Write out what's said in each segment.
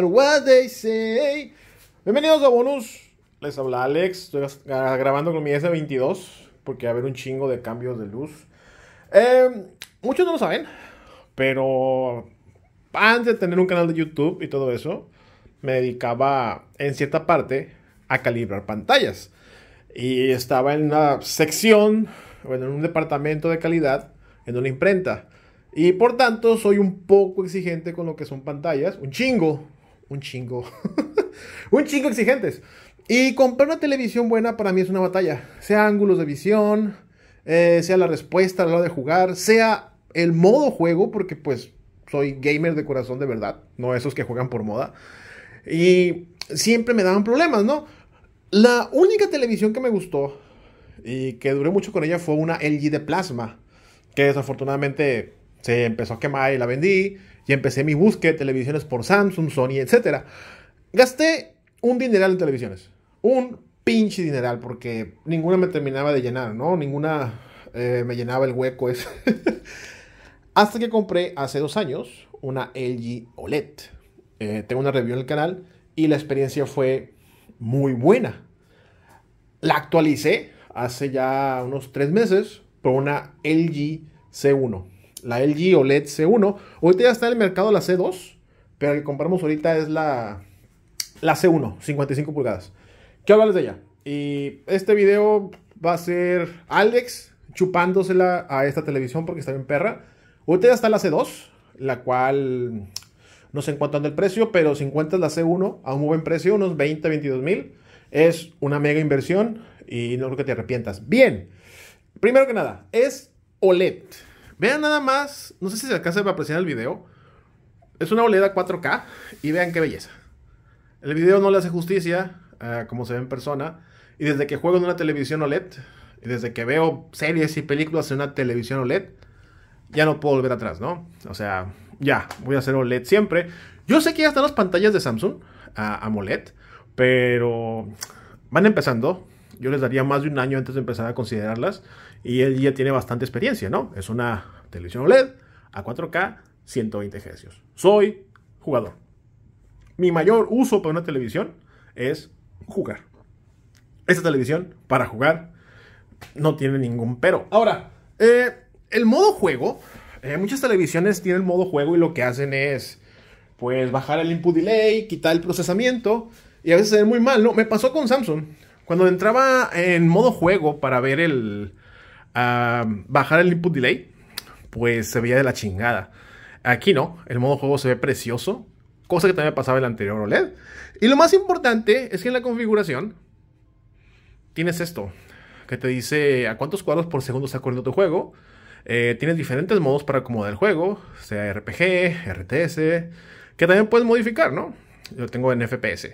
What they say. Bienvenidos a Bonus. Les habla Alex. Estoy grabando con mi S22 porque va a haber un chingo de cambios de luz. Em, muchos no lo saben, pero antes de tener un canal de YouTube y todo eso, me dedicaba en cierta parte a calibrar pantallas. Y estaba en una sección, bueno, en un departamento de calidad, en una imprenta. Y por tanto, soy un poco exigente con lo que son pantallas, un chingo, un chingo, un chingo exigentes. Y comprar una televisión buena para mí es una batalla, sea ángulos de visión, eh, sea la respuesta a la hora de jugar, sea el modo juego, porque pues soy gamer de corazón de verdad, no esos que juegan por moda. Y siempre me daban problemas, ¿no? La única televisión que me gustó y que duré mucho con ella fue una LG de plasma, que desafortunadamente se empezó a quemar y la vendí y empecé mi búsqueda de televisiones por Samsung, Sony, etc. Gasté un dineral en televisiones. Un pinche dineral, porque ninguna me terminaba de llenar, ¿no? Ninguna eh, me llenaba el hueco Hasta que compré hace dos años una LG OLED. Eh, tengo una review en el canal y la experiencia fue muy buena. La actualicé hace ya unos tres meses por una LG C1 la LG OLED C1. Ahorita ya está en el mercado la C2, pero la que compramos ahorita es la, la C1, 55 pulgadas. ¿Qué hablarles de ella. Y este video va a ser Alex chupándosela a esta televisión porque está bien perra. Ahorita ya está la C2, la cual no sé en cuánto anda el precio, pero si encuentras la C1 a un buen precio, unos 20, 22 mil. Es una mega inversión y no creo que te arrepientas. Bien, primero que nada, es OLED. Vean nada más, no sé si se alcanza a apreciar el video. Es una oleada 4K y vean qué belleza. El video no le hace justicia eh, como se ve en persona. Y desde que juego en una televisión OLED, y desde que veo series y películas en una televisión OLED, ya no puedo volver atrás, ¿no? O sea, ya, voy a hacer OLED siempre. Yo sé que ya están las pantallas de Samsung eh, a AMOLED, pero van empezando yo les daría más de un año antes de empezar a considerarlas. Y él ya tiene bastante experiencia, ¿no? Es una televisión OLED a 4K, 120 Hz. Soy jugador. Mi mayor uso para una televisión es jugar. Esta televisión, para jugar, no tiene ningún pero. Ahora, eh, el modo juego, eh, muchas televisiones tienen modo juego y lo que hacen es, pues, bajar el input delay, quitar el procesamiento y a veces es muy mal, ¿no? Me pasó con Samsung. Cuando entraba en modo juego para ver el... Ah, bajar el input delay, pues se veía de la chingada. Aquí no, el modo juego se ve precioso, cosa que también pasaba en el anterior OLED. Y lo más importante es que en la configuración tienes esto, que te dice a cuántos cuadros por segundo está corriendo tu juego. Eh, tienes diferentes modos para acomodar el juego, sea RPG, RTS, que también puedes modificar, ¿no? Yo tengo en FPS.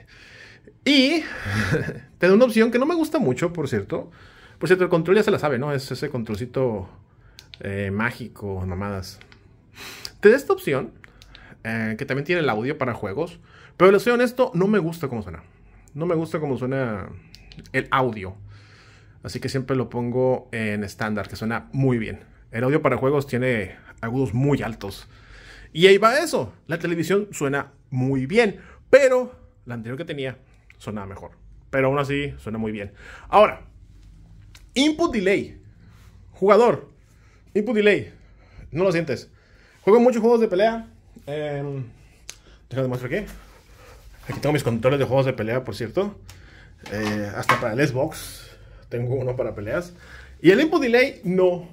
Y te da una opción que no me gusta mucho, por cierto. Por cierto, el control ya se la sabe, ¿no? Es ese controlcito eh, mágico, mamadas. Te da esta opción, eh, que también tiene el audio para juegos. Pero les soy honesto, no me gusta cómo suena. No me gusta cómo suena el audio. Así que siempre lo pongo en estándar, que suena muy bien. El audio para juegos tiene agudos muy altos. Y ahí va eso. La televisión suena muy bien. Pero la anterior que tenía suena mejor. Pero aún así, suena muy bien. Ahora, input delay. Jugador, input delay. No lo sientes. Juego muchos juegos de pelea. Eh, déjame demostrar aquí Aquí tengo mis controles de juegos de pelea, por cierto. Eh, hasta para el Xbox. Tengo uno para peleas. Y el input delay no.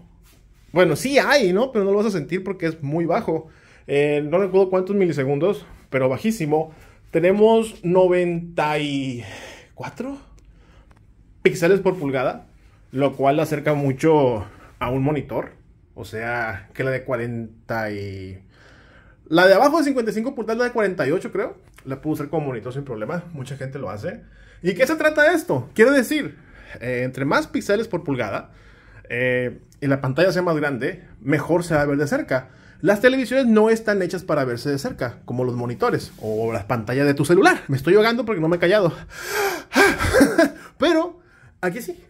Bueno, sí hay, ¿no? Pero no lo vas a sentir porque es muy bajo. Eh, no recuerdo cuántos milisegundos, pero bajísimo. Tenemos 94 píxeles por pulgada, lo cual acerca mucho a un monitor. O sea, que la de 40 y... La de abajo de 55 pulgadas, la de 48 creo. La puedo usar como monitor sin problema. Mucha gente lo hace. ¿Y qué se trata de esto? Quiere decir, eh, entre más píxeles por pulgada eh, y la pantalla sea más grande, mejor se va a ver de cerca. Las televisiones no están hechas para verse de cerca, como los monitores o las pantallas de tu celular. Me estoy ahogando porque no me he callado. Pero aquí sí.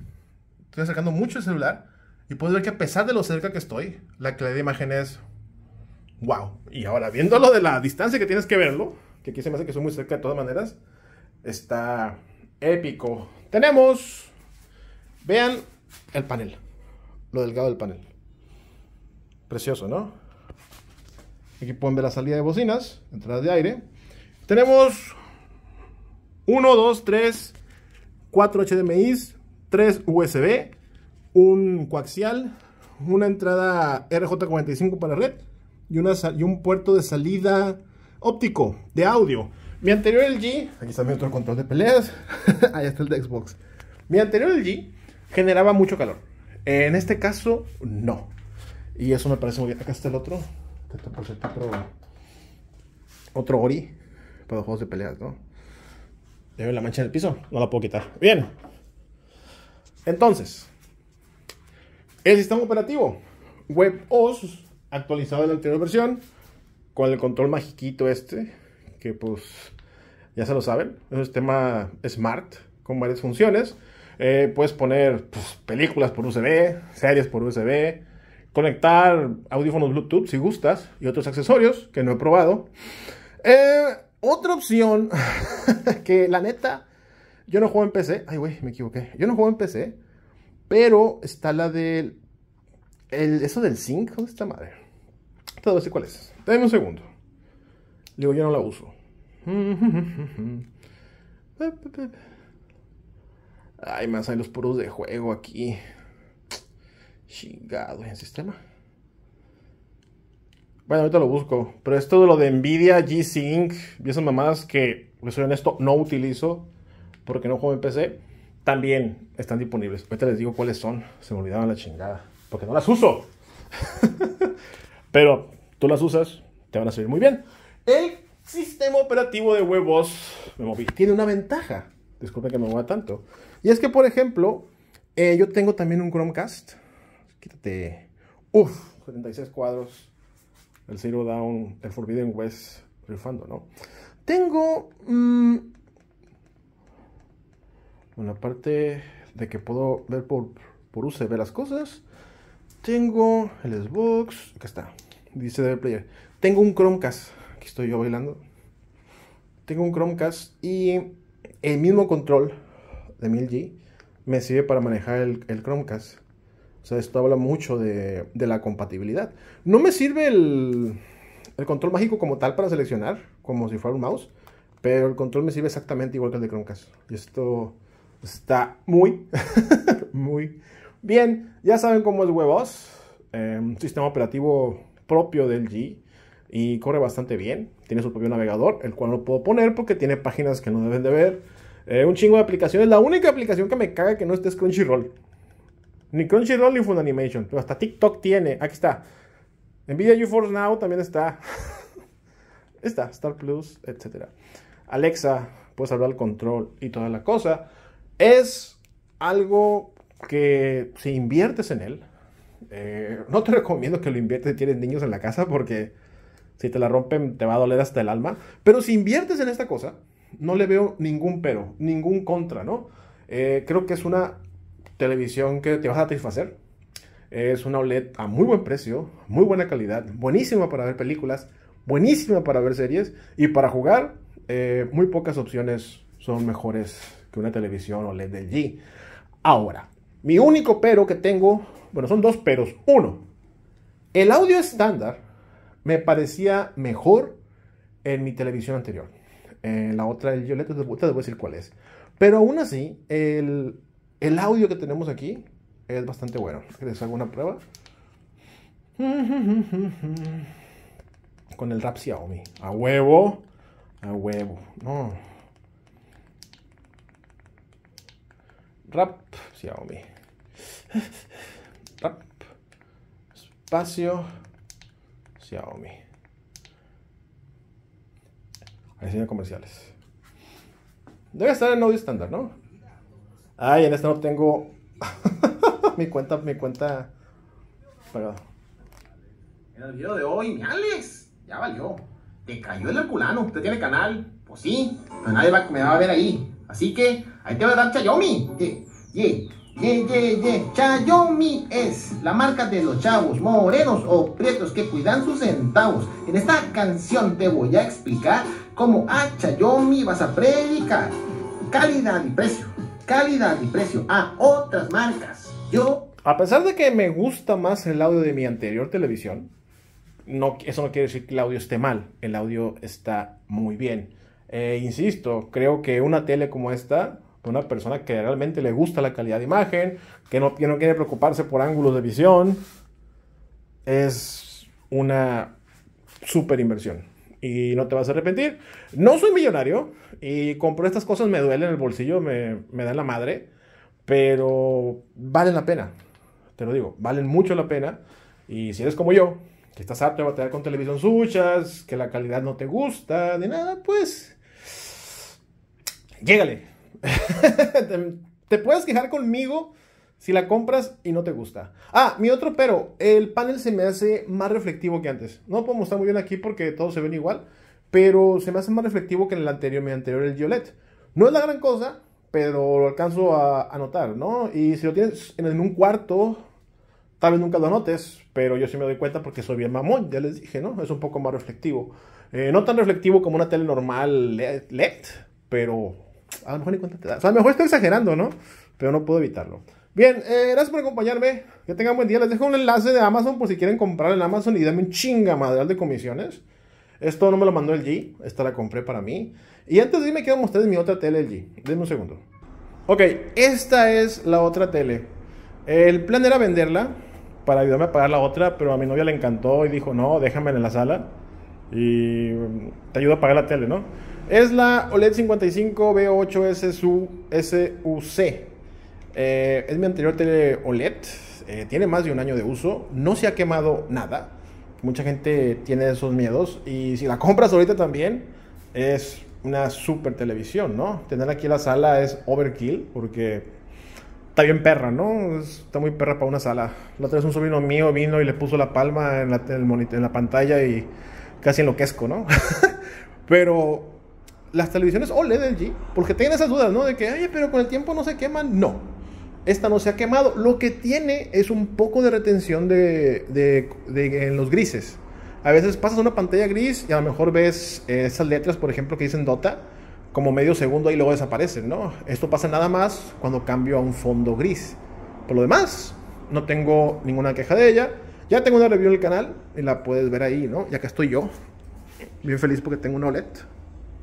Estoy sacando mucho el celular y puedes ver que a pesar de lo cerca que estoy, la claridad de imagen es wow. Y ahora viéndolo de la distancia que tienes que verlo, que aquí se me hace que soy muy cerca de todas maneras, está épico. Tenemos, vean el panel, lo delgado del panel. Precioso, ¿no? Aquí pueden ver la salida de bocinas, entradas de aire. Tenemos 1, 2, 3, 4 HDMIs, 3 USB, un coaxial, una entrada RJ45 para red y, una, y un puerto de salida óptico de audio. Mi anterior LG, aquí está mi otro control de peleas, ahí está el de Xbox. Mi anterior LG generaba mucho calor. En este caso, no. Y eso me parece muy bien. Acá está el otro otro, otro Ori para los juegos de peleas, ¿no? Debe la mancha en el piso, no la puedo quitar. Bien. Entonces, el sistema operativo WebOS actualizado en la anterior versión con el control magiquito este, que pues ya se lo saben, es un sistema smart con varias funciones. Eh, puedes poner pues, películas por USB, series por USB, conectar audífonos Bluetooth si gustas y otros accesorios que no he probado. Eh, otra opción que la neta, yo no juego en PC. Ay, güey, me equivoqué. Yo no juego en PC, pero está la del... El, eso del Sync, ¿dónde está madre? todo voy cuál es. Dame un segundo. Digo, yo no la uso. Ay, más hay los puros de juego aquí. Chingado, en el sistema. Bueno, ahorita lo busco. Pero esto de lo de Nvidia, G-Sync y esas mamadas que, les soy honesto, no utilizo porque no juego en PC. También están disponibles. Ahorita les digo cuáles son. Se me olvidaban la chingada. Porque no las uso. Pero tú las usas, te van a servir muy bien. El sistema operativo de huevos, me moví, tiene una ventaja. Disculpe que me mueva tanto. Y es que, por ejemplo, eh, yo tengo también un Chromecast Quítate. Uf, 76 cuadros. El Zero Down, el Forbidden West, rifando, ¿no? Tengo. bueno, mm, aparte de que puedo ver por, por ver las cosas, tengo el Xbox. Acá está. Dice de Player. Tengo un Chromecast. Aquí estoy yo bailando. Tengo un Chromecast y el mismo control de 1000G me sirve para manejar el, el Chromecast. O sea, esto habla mucho de, la compatibilidad. No me sirve el, control mágico como tal para seleccionar, como si fuera un mouse, pero el control me sirve exactamente igual que el de Chromecast. Y esto está muy, muy bien. Ya saben cómo es WebOS, eh, un sistema operativo propio del G y corre bastante bien. Tiene su propio navegador, el cual no puedo poner porque tiene páginas que no deben de ver. Eh, un chingo de aplicaciones. La única aplicación que me caga que no esté es Crunchyroll. Ni Crunchyroll ni Animation, Pero hasta TikTok tiene. Aquí está. Nvidia GeForce Now también está. está. Star Plus, etc. Alexa, puedes hablar al control y toda la cosa. Es algo que si inviertes en él, eh, no te recomiendo que lo inviertes si tienes niños en la casa porque si te la rompen te va a doler hasta el alma. Pero si inviertes en esta cosa, no le veo ningún pero, ningún contra, ¿no? Eh, creo que es una televisión que te vas a satisfacer. Es una OLED a muy buen precio, muy buena calidad, buenísima para ver películas, buenísima para ver series y para jugar. Eh, muy pocas opciones son mejores que una televisión OLED de G. Ahora, mi único pero que tengo, bueno, son dos peros. Uno, el audio estándar me parecía mejor en mi televisión anterior. En eh, la otra, el Yolette, te voy a decir cuál es. Pero aún así, el, el audio que tenemos aquí es bastante bueno. ¿Les hago una prueba? Con el rap Xiaomi. A huevo. A huevo. No. Rap Xiaomi. Rap. Espacio. Xiaomi. Diseño comerciales. Debe estar en audio estándar, ¿no? Ay, en esta no tengo mi cuenta, mi cuenta. Pero. En el video de hoy, mi Alex ya valió. Te cayó el herculano, usted tiene canal. Pues sí, pero nadie me va a ver ahí. Así que ahí te va a dar Chayomi. Ye, ye, ye, ye, Chayomi es la marca de los chavos morenos o prietos que cuidan sus centavos. En esta canción te voy a explicar cómo a Chayomi vas a predicar. Calidad y precio calidad y precio a otras marcas. Yo... A pesar de que me gusta más el audio de mi anterior televisión, no, eso no quiere decir que el audio esté mal, el audio está muy bien. Eh, insisto, creo que una tele como esta, una persona que realmente le gusta la calidad de imagen, que no, que no quiere preocuparse por ángulos de visión, es una super inversión. Y no te vas a arrepentir. No soy millonario, y compro estas cosas, me duele en el bolsillo, me, me dan la madre, pero valen la pena. Te lo digo, valen mucho la pena. Y si eres como yo, que estás harto de batallar con televisión suchas, que la calidad no te gusta, ni nada, pues. Llégale. te, puedes quejar conmigo si la compras y no te gusta. Ah, mi otro pero, el panel se me hace más reflectivo que antes. No podemos estar muy bien aquí porque todos se ven igual. Pero se me hace más reflectivo que en el anterior, mi anterior, el Violet. No es la gran cosa, pero lo alcanzo a, notar, ¿no? Y si lo tienes en, un cuarto, tal vez nunca lo notes, pero yo sí me doy cuenta porque soy bien mamón, ya les dije, ¿no? Es un poco más reflectivo. Eh, no tan reflectivo como una tele normal LED, e pero a lo mejor ni cuenta te da O sea, a lo mejor estoy exagerando, ¿no? Pero no puedo evitarlo. Bien, eh, gracias por acompañarme. Que tengan buen día. Les dejo un enlace de Amazon por si quieren comprar en Amazon y dame un chinga madral de comisiones. Esto no me lo mandó el G, esta la compré para mí. Y antes de irme quiero mostrar mi otra tele LG. Denme un segundo. Ok, esta es la otra tele. El plan era venderla para ayudarme a pagar la otra, pero a mi novia le encantó y dijo, no, déjame en la sala y te ayudo a pagar la tele, ¿no? Es la OLED 55B8 SUC. es mi anterior tele OLED. Eh, tiene más de un año de uso. No se ha quemado nada. Mucha gente tiene esos miedos y si la compras ahorita también es una super televisión, ¿no? Tener aquí la sala es overkill porque está bien perra, ¿no? Está muy perra para una sala. La otra vez un sobrino mío vino y le puso la palma en la, en la pantalla y casi enloquezco, ¿no? pero las televisiones OLED LG, porque tienen esas dudas, ¿no? De que, ay, pero con el tiempo no se queman. No, esta no se ha quemado. Lo que tiene es un poco de retención de, en los grises. A veces pasas una pantalla gris y a lo mejor ves eh, esas letras, por ejemplo, que dicen Dota, como medio segundo y luego desaparecen, ¿no? Esto pasa nada más cuando cambio a un fondo gris. Por lo demás, no tengo ninguna queja de ella. Ya tengo una review en el canal y la puedes ver ahí, ¿no? Ya que estoy yo. Bien feliz porque tengo un OLED.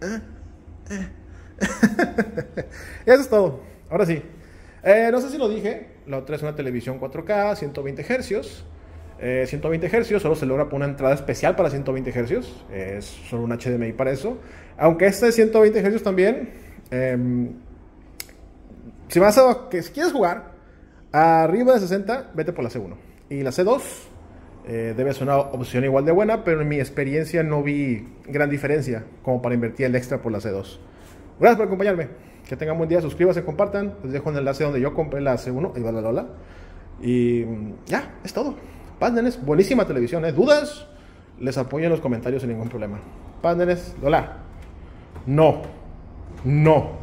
Ah, ah. Eso es todo. Ahora sí. Eh, no sé si lo dije, la otra es una televisión 4K, 120 Hz. 120 Hz solo se logra por una entrada especial para 120 Hz, es solo un HDMI para eso. Aunque este es 120 Hz también, em, si vas a que si quieres jugar arriba de 60, vete por la C1 y la C2 eh, debe ser una opción igual de buena, pero en mi experiencia no vi gran diferencia como para invertir el extra por la C2. Gracias por acompañarme. Que tengan buen día, suscríbanse, compartan. Les dejo un enlace donde yo compré la C1 y va la Y mm, ya, es todo. Paz, Buenísima televisión, ¿eh? ¿Dudas? Les apoyo en los comentarios sin ningún problema. Paz, dólar. Hola. No. No.